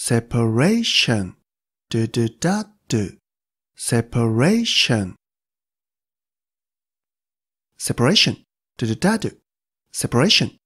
separation. Du du da du. Separation. Separation. Du du da du. Separation.